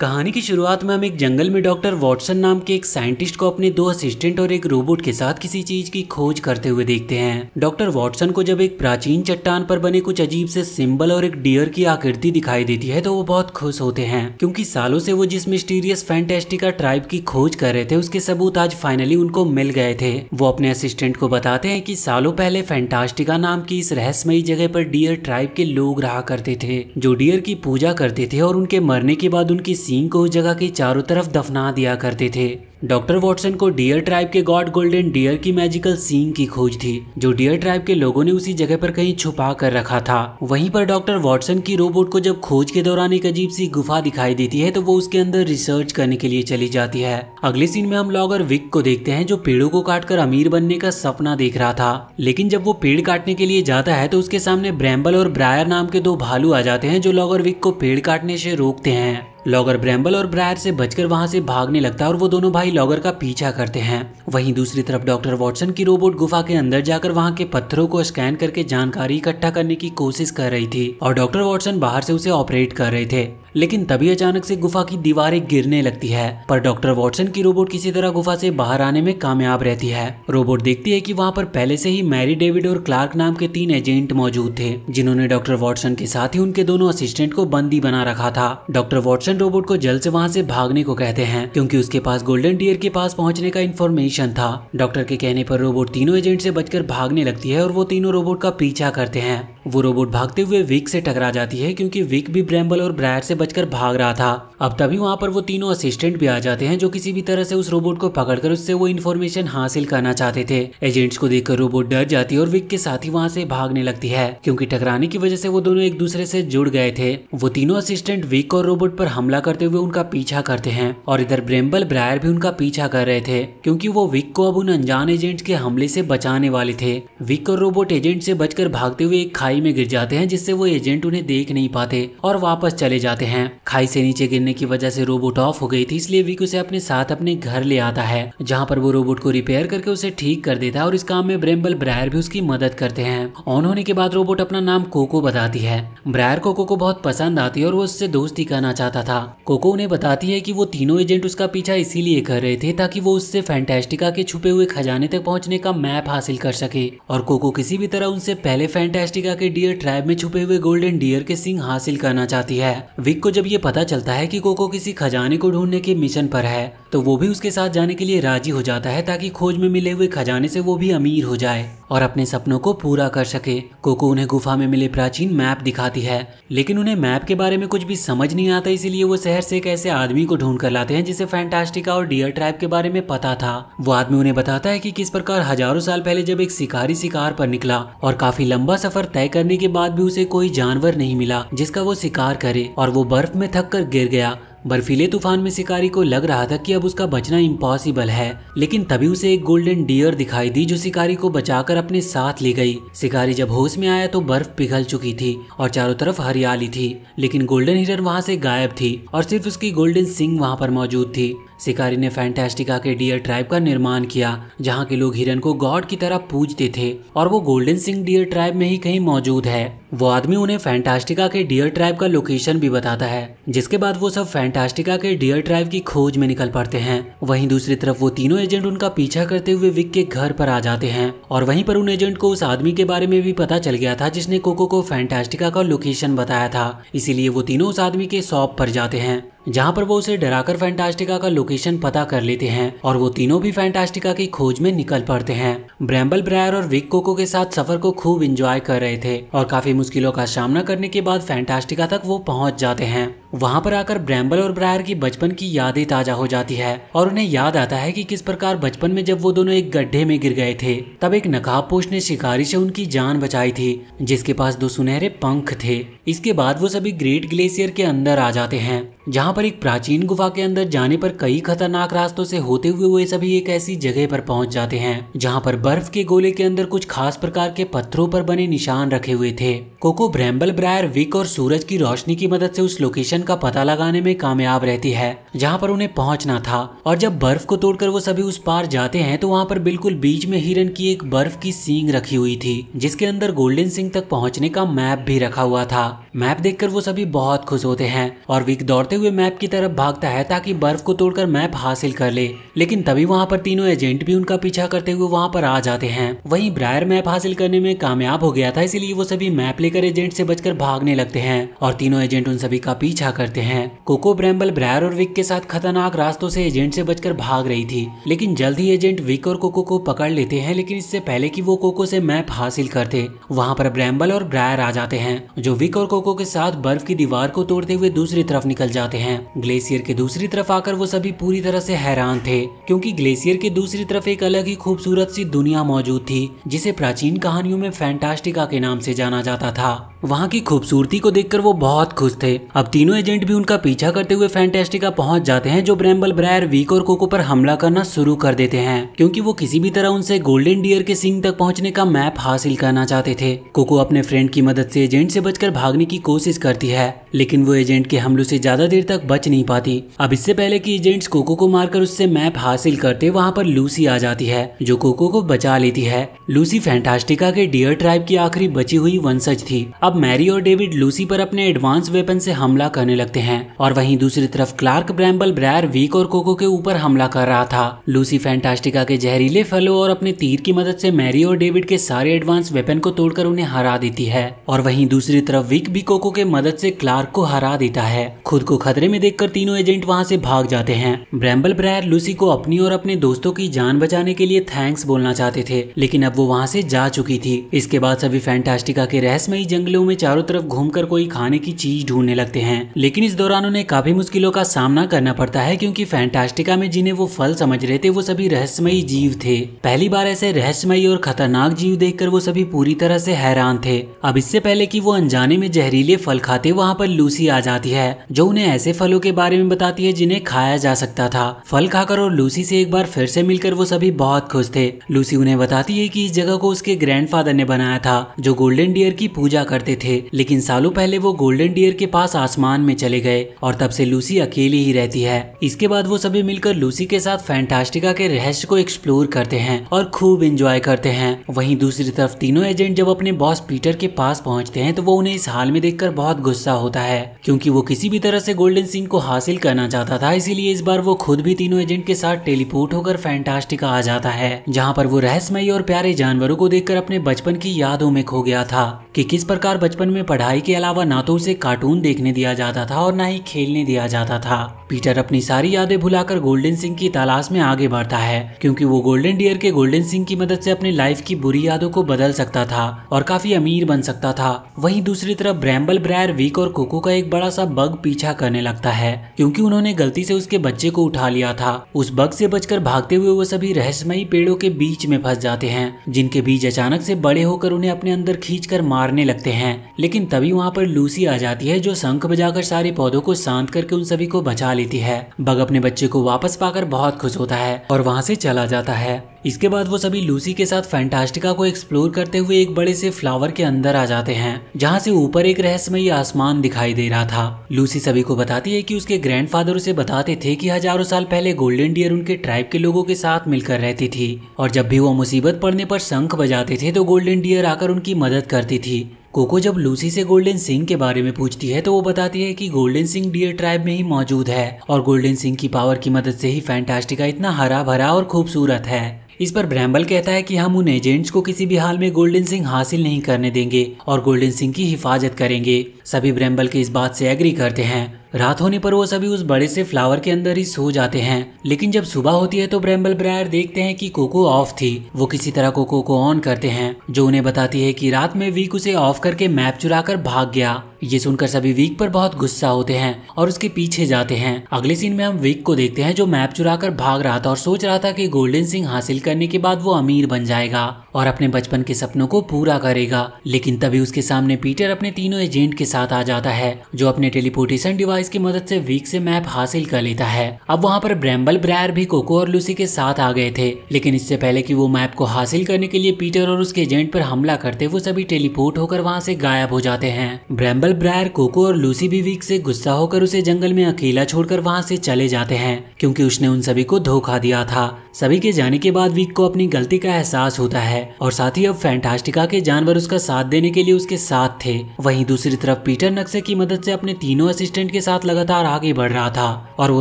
कहानी की शुरुआत में हम एक जंगल में डॉक्टर वॉटसन नाम के एक साइंटिस्ट को अपने दो असिस्टेंट और एक रोबोट के साथ किसी चीज की खोज करते हुए देखते हैं डॉक्टर वॉटसन को जब एक प्राचीन चट्टान पर बने कुछ अजीब से सिंबल और एक डियर की आकृति दिखाई देती है तो वो बहुत खुश होते हैं क्योंकि सालों से वो जिस मिस्टीरियस फैंटेस्टिका ट्राइब की खोज कर रहे थे उसके सबूत आज फाइनली उनको मिल गए थे वो अपने असिस्टेंट को बताते हैं की सालों पहले फैंटास्टिका नाम की इस रहस्यमयी जगह पर डियर ट्राइब के लोग रहा करते थे जो डियर की पूजा करते थे और उनके मरने के बाद उनकी सींग को उस जगह के चारों तरफ दफना दिया करते थे डॉक्टर वॉटसन को डियर ट्राइब के गॉड गोल्डन डियर की मैजिकल सींग की खोज थी जो डियर ट्राइब के लोगों ने उसी जगह पर कहीं छुपा कर रखा था वहीं पर डॉक्टर वॉटसन की रोबोट को जब खोज के दौरान एक अजीब सी गुफा दिखाई देती है तो वो उसके अंदर रिसर्च करने के लिए चली जाती है अगले सीन में हम लॉगर विक को देखते हैं जो पेड़ों को काटकर अमीर बनने का सपना देख रहा था लेकिन जब वो पेड़ काटने के लिए जाता है तो उसके सामने ब्रैम्बल और ब्रायर नाम के दो भालू आ जाते हैं जो लॉगर विक को पेड़ काटने से रोकते हैं लॉगर ब्रैम्बल और ब्रायर से बचकर वहां से भागने लगता है और वो दोनों भाई लॉगर का पीछा करते हैं वहीं दूसरी तरफ डॉक्टर वॉटसन की रोबोट गुफा के अंदर जाकर वहां के पत्थरों को स्कैन करके जानकारी इकट्ठा करने की कोशिश कर रही थी और डॉक्टर वॉटसन बाहर से उसे ऑपरेट कर रहे थे लेकिन तभी अचानक से गुफा की दीवारें गिरने लगती है पर डॉक्टर वॉटसन की रोबोट किसी तरह गुफा से बाहर आने में कामयाब रहती है रोबोट देखती है कि वहाँ पर पहले से ही मैरी डेविड और क्लार्क नाम के तीन एजेंट मौजूद थे जिन्होंने डॉक्टर वॉटसन के साथ ही उनके दोनों असिस्टेंट को बंदी बना रखा था डॉक्टर वॉटसन गोल्डन रोबोट को जल्द से वहाँ से भागने को कहते हैं क्योंकि उसके पास गोल्डन डियर के पास पहुँचने का इन्फॉर्मेशन था डॉक्टर के कहने पर रोबोट तीनों एजेंट से बचकर भागने लगती है और वो तीनों रोबोट का पीछा करते हैं वो रोबोट भागते हुए विक से टकरा जाती है क्योंकि विक भी ब्रैम्बल और ब्रायर से बचकर भाग रहा था अब तभी वहाँ पर वो तीनों असिस्टेंट भी आ जाते हैं जो किसी भी तरह से उस रोबोट को पकड़कर उससे वो इन्फॉर्मेशन हासिल करना चाहते थे एजेंट्स को देखकर रोबोट डर जाती है और विक के साथ ही वहाँ से भागने लगती है क्योंकि टकराने की वजह से वो दोनों एक दूसरे से जुड़ गए थे वो तीनों असिस्टेंट विक और रोबोट पर हमला हमला करते हुए उनका पीछा करते हैं और इधर ब्रेम्बल ब्रायर भी उनका पीछा कर रहे थे क्योंकि वो विक को अब उन अनजान एजेंट के हमले से बचाने वाले थे विक और रोबोट एजेंट से बचकर भागते हुए एक खाई में गिर जाते हैं जिससे वो एजेंट उन्हें देख नहीं पाते और वापस चले जाते हैं खाई से नीचे गिरने की वजह से रोबोट ऑफ हो गई थी इसलिए विक उसे अपने साथ अपने घर ले आता है जहाँ पर वो रोबोट को रिपेयर करके उसे ठीक कर देता है और इस काम में ब्रेम्बल ब्रायर भी उसकी मदद करते हैं ऑन होने के बाद रोबोट अपना नाम कोको बताती है ब्रायर को कोको बहुत पसंद आती है और वो उससे दोस्ती करना चाहता था था कोको उन्हें बताती है कि वो तीनों एजेंट उसका पीछा इसीलिए कर रहे थे ताकि वो उससे फैंटेस्टिका के छुपे हुए खजाने तक पहुंचने का मैप हासिल कर सके और कोको किसी भी तरह उनसे पहले फैंटेस्टिका के डियर ट्राइब में छुपे हुए गोल्डन डियर के सिंह हासिल करना चाहती है विक को जब ये पता चलता है की कोको किसी खजाने को ढूंढने के मिशन पर है तो वो भी उसके साथ जाने के लिए राजी हो जाता है ताकि खोज में मिले हुए खजाने से वो भी अमीर हो जाए और अपने सपनों को पूरा कर सके कोको उन्हें गुफा में मिले प्राचीन मैप दिखाती है लेकिन उन्हें मैप के बारे में कुछ भी समझ नहीं आता इसीलिए वो शहर से एक ऐसे आदमी को ढूंढ कर लाते हैं जिसे फैंटास्टिका और डियर ट्राइब के बारे में पता था वो आदमी उन्हें बताता है कि किस प्रकार हजारों साल पहले जब एक शिकारी शिकार पर निकला और काफी लंबा सफर तय करने के बाद भी उसे कोई जानवर नहीं मिला जिसका वो शिकार करे और वो बर्फ में थक कर गिर गया बर्फीले तूफान में शिकारी को लग रहा था कि अब उसका बचना इम्पॉसिबल है लेकिन तभी उसे एक गोल्डन डियर दिखाई दी जो शिकारी को बचाकर अपने साथ ले गई शिकारी जब होश में आया तो बर्फ पिघल चुकी थी और चारों तरफ हरियाली थी लेकिन गोल्डन हिरन वहाँ से गायब थी और सिर्फ उसकी गोल्डन सिंह वहाँ पर मौजूद थी शिकारी ने फैंटेस्टिका के डियर ट्राइब का निर्माण किया जहाँ के लोग हिरन को गॉड की तरह पूजते थे और वो गोल्डन सिंह डियर ट्राइब में ही कहीं मौजूद है वो आदमी उन्हें फैंटास्टिका के डियर ट्राइब का लोकेशन भी बताता है जिसके बाद वो सब फैंटास्टिका के डियर ट्राइब की खोज में निकल पड़ते हैं वहीं दूसरी तरफ वो तीनों एजेंट उनका पीछा करते हुए विक के घर पर आ जाते हैं और वहीं पर उन एजेंट को उस आदमी के बारे में भी पता चल गया था जिसने कोको को फैंटास्टिका का लोकेशन बताया था इसीलिए वो तीनों उस आदमी के शॉप पर जाते हैं जहाँ पर वो उसे डराकर फैंटास्टिका का लोकेशन पता कर लेते हैं और वो तीनों भी फैंटास्टिका की खोज में निकल पड़ते हैं ब्रैम्बल ब्रायर और विक कोको के साथ सफर को खूब इंजॉय कर रहे थे और काफी मुश्किलों का सामना करने के बाद फैंटास्टिका तक वो पहुंच जाते हैं वहाँ पर आकर ब्रैम्बल और ब्रायर की बचपन की यादें ताजा हो जाती है और उन्हें याद आता है कि किस प्रकार बचपन में जब वो दोनों एक गड्ढे में गिर गए थे तब एक नकाबपोश ने शिकारी से उनकी जान बचाई थी जिसके पास दो सुनहरे पंख थे इसके बाद वो सभी ग्रेट ग्लेशियर के अंदर आ जाते हैं जहाँ पर एक प्राचीन गुफा के अंदर जाने पर कई खतरनाक रास्तों से होते हुए वे सभी एक ऐसी जगह पर पहुंच जाते हैं जहाँ पर बर्फ के गोले के अंदर कुछ खास प्रकार के पत्थरों पर बने निशान रखे हुए थे कोको ब्रैम्बल ब्रायर विक और सूरज की रोशनी की मदद से उस लोकेशन लोकेशन का पता लगाने में कामयाब रहती है जहाँ पर उन्हें पहुँचना था और जब बर्फ को तोड़कर वो सभी उस पार जाते हैं तो वहाँ पर बिल्कुल बीच में हिरन की एक बर्फ की सींग रखी हुई थी जिसके अंदर गोल्डन सिंह तक पहुँचने का मैप भी रखा हुआ था मैप देख वो सभी बहुत खुश होते हैं और विक दौड़ते हुए मैप की तरफ भागता है ताकि बर्फ को तोड़कर मैप हासिल कर ले लेकिन तभी वहाँ पर तीनों एजेंट भी उनका पीछा करते हुए वहाँ पर आ जाते हैं वहीं ब्रायर मैप हासिल करने में कामयाब हो गया था इसलिए वो सभी मैप लेकर एजेंट से बचकर भागने लगते हैं और तीनों एजेंट उन सभी का पीछा पीछा करते हैं कोको ब्रैम्बल ब्रायर और विक के साथ खतरनाक रास्तों से एजेंट से बचकर भाग रही थी लेकिन जल्द ही एजेंट विक और कोको को पकड़ लेते हैं लेकिन इससे पहले कि वो कोको से मैप हासिल करते वहाँ पर ब्रैम्बल और ब्रायर आ जाते हैं जो विक और कोको के साथ बर्फ की दीवार को तोड़ते हुए दूसरी तरफ निकल जाते हैं ग्लेशियर के दूसरी तरफ आकर वो सभी पूरी तरह से हैरान थे क्योंकि ग्लेशियर के दूसरी तरफ एक अलग ही खूबसूरत सी दुनिया मौजूद थी जिसे प्राचीन कहानियों में फैंटास्टिका के नाम से जाना जाता था वहाँ की खूबसूरती को देखकर वो बहुत खुश थे अब तीनों एजेंट भी उनका पीछा करते हुए फैंटेस्टिका पहुंच जाते हैं जो ब्रैम्बल ब्रायर वीक और कोको पर हमला करना शुरू कर देते हैं क्योंकि वो किसी भी तरह उनसे गोल्डन डियर के सिंह तक पहुंचने का मैप हासिल करना चाहते थे कोको अपने फ्रेंड की मदद से एजेंट से बचकर भागने की कोशिश करती है लेकिन वो एजेंट के हमलों से ज्यादा देर तक बच नहीं पाती अब इससे पहले की एजेंट्स कोको को मारकर उससे मैप हासिल करते वहाँ पर लूसी आ जाती है जो कोको को बचा लेती है लूसी फैंटास्टिका के डियर ट्राइब की आखिरी बची हुई वंशज थी अब मैरी और डेविड लूसी पर अपने एडवांस वेपन से हमला कर करने लगते हैं और वहीं दूसरी तरफ क्लार्क ब्रैम्बल ब्रायर वीक और कोको के ऊपर हमला कर रहा था लूसी फैंटास्टिका के जहरीले फलों और अपने तीर की मदद से मैरी और डेविड के सारे एडवांस वेपन को तोड़कर उन्हें हरा देती है और वहीं दूसरी तरफ विक भी कोको के मदद से क्लार्क को हरा देता है खुद को खतरे में देखकर तीनों एजेंट वहां से भाग जाते हैं ब्रैम्बल ब्रायर लूसी को अपनी और अपने दोस्तों की जान बचाने के लिए थैंक्स बोलना चाहते थे लेकिन अब वो वहां से जा चुकी थी इसके बाद सभी फैंटास्टिका के रहस्यमयी जंगलों में चारों तरफ घूमकर कोई खाने की चीज ढूंढने लगते हैं लेकिन इस दौरान उन्हें काफी मुश्किलों का सामना करना पड़ता है क्योंकि फैंटास्टिका में जिन्हें वो फल समझ रहे थे वो सभी रहस्यमयी जीव थे पहली बार ऐसे रहस्यमयी और खतरनाक जीव देखकर वो सभी पूरी तरह से हैरान थे अब इससे पहले कि वो अनजाने में जहरीले फल खाते वहाँ पर लूसी आ जाती है जो उन्हें ऐसे फलों के बारे में बताती है जिन्हें खाया जा सकता था फल खाकर और लूसी से एक बार फिर से मिलकर वो सभी बहुत खुश थे लूसी उन्हें बताती है कि इस जगह को उसके ग्रैंडफादर ने बनाया था जो गोल्डन डियर की पूजा करते थे लेकिन सालों पहले वो गोल्डन डियर के पास आसमान में चले गए और तब से लूसी अकेली ही रहती है इसके बाद वो सभी मिलकर लूसी के साथ फैंटास्टिका के रहस्य को एक्सप्लोर करते हैं और खूब इंजॉय करते हैं वहीं दूसरी तरफ तीनों एजेंट जब अपने बॉस पीटर के पास पहुंचते हैं तो वो उन्हें इस हाल में देखकर बहुत गुस्सा होता है क्योंकि वो किसी भी तरह से गोल्डन सिंह को हासिल करना चाहता था इसीलिए इस बार वो खुद भी तीनों एजेंट के साथ टेलीपोर्ट होकर फैंटास्टिका आ जाता है जहाँ पर वो रहस्यमयी और प्यारे जानवरों को देखकर अपने बचपन की यादों में खो गया था कि किस प्रकार बचपन में पढ़ाई के अलावा ना तो उसे कार्टून देखने दिया जाता जाता था और ना ही खेलने दिया जाता था पीटर अपनी सारी यादें भुलाकर गोल्डन सिंह की तलाश में आगे बढ़ता है क्योंकि वो गोल्डन डियर के गोल्डन सिंह की मदद से अपनी लाइफ की बुरी यादों को बदल सकता था और काफी अमीर बन सकता था वहीं दूसरी तरफ ब्रैम्बल ब्रायर वीक और कोको का एक बड़ा सा बग पीछा करने लगता है क्योंकि उन्होंने गलती से उसके बच्चे को उठा लिया था उस बग से बचकर भागते हुए वो सभी रहस्यमयी पेड़ों के बीच में फंस जाते हैं जिनके बीज अचानक से बड़े होकर उन्हें अपने अंदर खींच कर मारने लगते हैं लेकिन तभी वहाँ पर लूसी आ जाती है जो शंख बजाकर सारे पौधों को शांत करके उन सभी को बचा लेती है बग अपने बच्चे को वापस पाकर बहुत खुश होता है और वहाँ से चला जाता है इसके बाद वो सभी लूसी के साथ फैंटास्टिका को एक्सप्लोर करते हुए एक बड़े से फ्लावर के अंदर आ जाते हैं जहाँ से ऊपर एक रहस्यमय आसमान दिखाई दे रहा था लूसी सभी को बताती है कि उसके ग्रैंडफादर उसे बताते थे कि हजारों साल पहले गोल्डन डियर उनके ट्राइब के लोगों के साथ मिलकर रहती थी और जब भी वो मुसीबत पड़ने पर शंख बजाते थे तो गोल्डन डियर आकर उनकी मदद करती थी कोको जब लूसी से गोल्डन सिंह के बारे में पूछती है तो वो बताती है कि गोल्डन सिंह डियर ट्राइब में ही मौजूद है और गोल्डन सिंह की पावर की मदद से ही फैंटास्टिका इतना हरा भरा और खूबसूरत है इस पर ब्रैम्बल कहता है कि हम उन एजेंट्स को किसी भी हाल में गोल्डन सिंह हासिल नहीं करने देंगे और गोल्डन सिंह की हिफाजत करेंगे सभी ब्रैम्बल के इस बात से एग्री करते हैं रात होने पर वो सभी उस बड़े से फ्लावर के अंदर ही सो जाते हैं लेकिन जब सुबह होती है तो ब्रैम्बल ब्रायर देखते हैं कि कोको ऑफ थी वो किसी तरह कोको को ऑन करते हैं जो उन्हें बताती है कि रात में वीक उसे ऑफ करके मैप चुरा कर भाग गया ये सुनकर सभी वीक पर बहुत गुस्सा होते हैं और उसके पीछे जाते हैं अगले सीन में हम वीक को देखते हैं जो मैप चुरा कर भाग रहा था और सोच रहा था की गोल्डन सिंह हासिल करने के बाद वो अमीर बन जाएगा और अपने बचपन के सपनों को पूरा करेगा लेकिन तभी उसके सामने पीटर अपने तीनों एजेंट के साथ साथ आ जाता है जो अपने टेलीपोर्टेशन डिवाइस की मदद से वीक से मैप हासिल कर लेता है अब वहाँ पर ब्रैम्बल ब्रायर भी कोको और लूसी के साथ आ गए थे लेकिन इससे पहले की वो मैप को हासिल करने के लिए पीटर और उसके एजेंट पर हमला करते वो सभी टेलीपोर्ट होकर वहाँ से गायब हो जाते हैं ब्रैम्बल ब्रायर कोको और लूसी भी वीक से गुस्सा होकर उसे जंगल में अकेला छोड़कर वहाँ से चले जाते हैं क्योंकि उसने उन सभी को धोखा दिया था सभी के जाने के बाद वीक को अपनी गलती का एहसास होता है और साथ ही अब फैंटास्टिका के जानवर उसका साथ देने के लिए उसके साथ थे वहीं दूसरी तरफ पीटर नक्शे की मदद से अपने तीनों असिस्टेंट के साथ लगातार आगे बढ़ रहा था और वो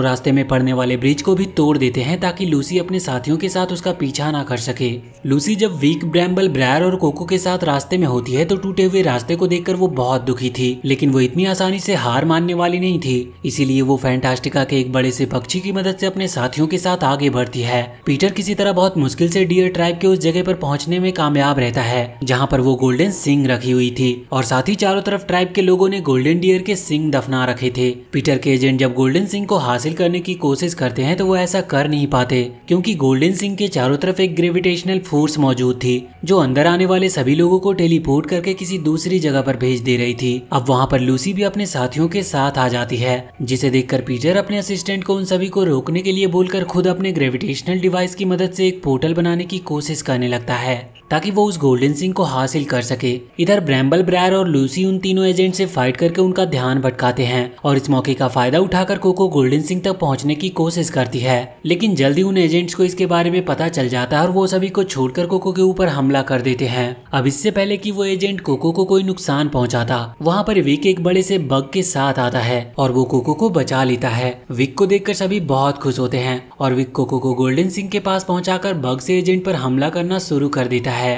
रास्ते में पड़ने वाले ब्रिज को भी तोड़ देते हैं ताकि लूसी अपने साथियों के साथ उसका पीछा ना कर सके लूसी जब वीक ब्रैम्बल ब्रायर और कोको के साथ रास्ते में होती है तो टूटे हुए रास्ते को देखकर वो बहुत दुखी थी लेकिन वो इतनी आसानी से हार मानने वाली नहीं थी इसीलिए वो फैंटास्टिका के एक बड़े से पक्षी की मदद से अपने साथियों के साथ आगे बढ़ती है पीटर किसी तरह बहुत मुश्किल से डियर ट्राइब के उस जगह पर पहुंचने में कामयाब रहता है जहाँ पर वो गोल्डन सिंह रखी हुई थी और साथ ही चारों तरफ ट्राइब के लोग लोगों ने गोल्डन डियर के सिंह दफना रखे थे पीटर के एजेंट जब गोल्डन सिंह को हासिल करने की कोशिश करते हैं तो वो ऐसा कर नहीं पाते क्योंकि गोल्डन सिंह के चारों तरफ एक ग्रेविटेशनल फोर्स मौजूद थी जो अंदर आने वाले सभी लोगों को टेलीपोर्ट करके किसी दूसरी जगह पर भेज दे रही थी अब वहाँ पर लूसी भी अपने साथियों के साथ आ जाती है जिसे देखकर पीटर अपने असिस्टेंट को उन सभी को रोकने के लिए बोलकर खुद अपने ग्रेविटेशनल डिवाइस की मदद से एक पोर्टल बनाने की कोशिश करने लगता है ताकि वो उस गोल्डन सिंह को हासिल कर सके इधर ब्रैम्बल ब्रायर और लूसी उन तीनों एजेंट से से फाइट करके उनका ध्यान भटकाते हैं और इस मौके का फायदा उठाकर कोको गोल्डन सिंह तक पहुंचने की कोशिश करती है लेकिन जल्दी उन एजेंट्स को इसके बारे में पता चल जाता है और वो सभी को छोड़कर कोको के ऊपर हमला कर देते हैं अब इससे पहले की वो एजेंट कोको को कोई नुकसान पहुँचाता वहाँ पर विक एक बड़े से बग के साथ आता है और वो कोको को बचा लेता है विक को देख सभी बहुत खुश होते हैं और विक कोको को गोल्डन सिंह के पास पहुँचा बग से एजेंट पर हमला करना शुरू कर देता है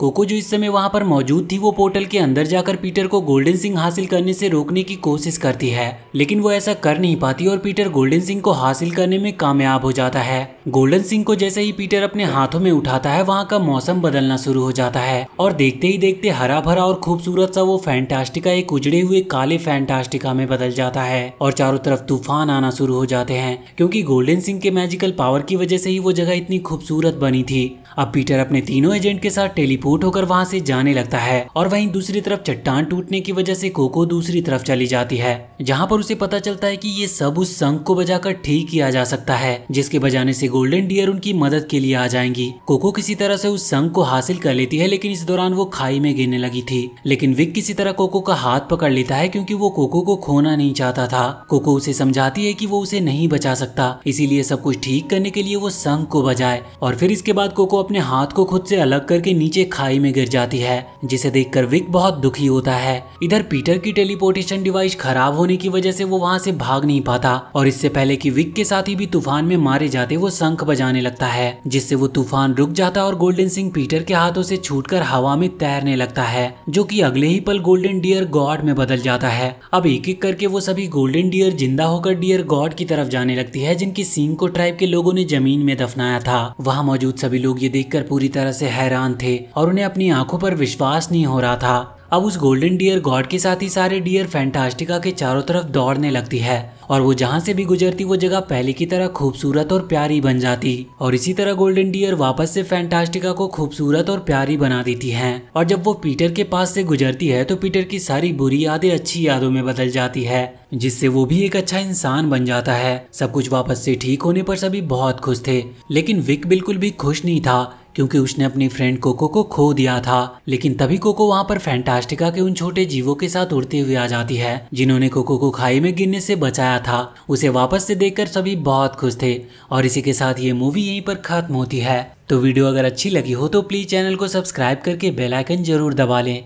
कोको जो इस समय वहाँ पर मौजूद थी वो पोर्टल के अंदर जाकर पीटर को गोल्डन सिंह हासिल करने से रोकने की कोशिश करती है लेकिन वो ऐसा कर नहीं पाती और पीटर गोल्डन सिंह को हासिल करने में कामयाब हो जाता है गोल्डन सिंह को जैसे ही पीटर अपने हाथों में उठाता है वहाँ का मौसम बदलना शुरू हो जाता है और देखते ही देखते हरा भरा और खूबसूरत सा वो फैंटास्टिका एक उजड़े हुए काले फैंटास्टिका में बदल जाता है और चारों तरफ तूफान आना शुरू हो जाते हैं क्योंकि गोल्डन सिंह के मैजिकल पावर की वजह से ही वो जगह इतनी खूबसूरत बनी थी अब पीटर अपने तीनों एजेंट के साथ टेलीफोन विस्फोट होकर वहाँ से जाने लगता है और वहीं दूसरी तरफ चट्टान टूटने की वजह से कोको दूसरी तरफ चली जाती है जहाँ पर उसे पता चलता है कि ये सब उस संघ को बजाकर ठीक किया जा सकता है जिसके बजाने से गोल्डन डियर उनकी मदद के लिए आ जाएंगी कोको किसी तरह से उस संघ को हासिल कर लेती है लेकिन इस दौरान वो खाई में गिरने लगी थी लेकिन विक किसी तरह कोको का हाथ पकड़ लेता है क्योंकि वो कोको को खोना नहीं चाहता था कोको उसे समझाती है कि वो उसे नहीं बचा सकता इसीलिए सब कुछ ठीक करने के लिए वो संघ को बजाए और फिर इसके बाद कोको अपने हाथ को खुद से अलग करके नीचे खाई में गिर जाती है जिसे देखकर विक बहुत दुखी होता है इधर पीटर की टेलीपोर्टेशन डिवाइस खराब होने की वजह से वो वहाँ से भाग नहीं पाता और इससे पहले कि विक के साथी भी तूफान में मारे जाते वो शंख बजाने लगता है जिससे वो तूफान रुक जाता और गोल्डन सिंह पीटर के हाथों से छूट हवा में तैरने लगता है जो की अगले ही पल गोल्डन डियर गॉड में बदल जाता है अब एक एक करके वो सभी गोल्डन डियर जिंदा होकर डियर गॉड की तरफ जाने लगती है जिनकी सिंह को ट्राइब के लोगों ने जमीन में दफनाया था वहाँ मौजूद सभी लोग ये देखकर पूरी तरह से हैरान थे और उन्हें अपनी आंखों पर विश्वास नहीं हो रहा था अब उस गोल्डन डियर गॉड के साथ ही सारे डियर फैंटास्टिका के चारों तरफ दौड़ने लगती है और वो जहाँ से भी गुजरती वो जगह पहले की तरह खूबसूरत और प्यारी बन जाती और इसी तरह गोल्डन डियर वापस से फैंटास्टिका को खूबसूरत और प्यारी बना देती है और जब वो पीटर के पास से गुजरती है तो पीटर की सारी बुरी यादें अच्छी यादों में बदल जाती है जिससे वो भी एक अच्छा इंसान बन जाता है सब कुछ वापस से ठीक होने पर सभी बहुत खुश थे लेकिन विक बिल्कुल भी खुश नहीं था क्योंकि उसने अपनी फ्रेंड कोको को खो दिया था लेकिन तभी कोको वहाँ पर फैंटास्टिका के उन छोटे जीवों के साथ उड़ती हुई आ जाती है जिन्होंने कोको को खाई में गिरने से बचाया था उसे वापस से देखकर सभी बहुत खुश थे और इसी के साथ ये मूवी यहीं पर खत्म होती है तो वीडियो अगर अच्छी लगी हो तो प्लीज चैनल को सब्सक्राइब करके बेलाइकन जरूर दबा लें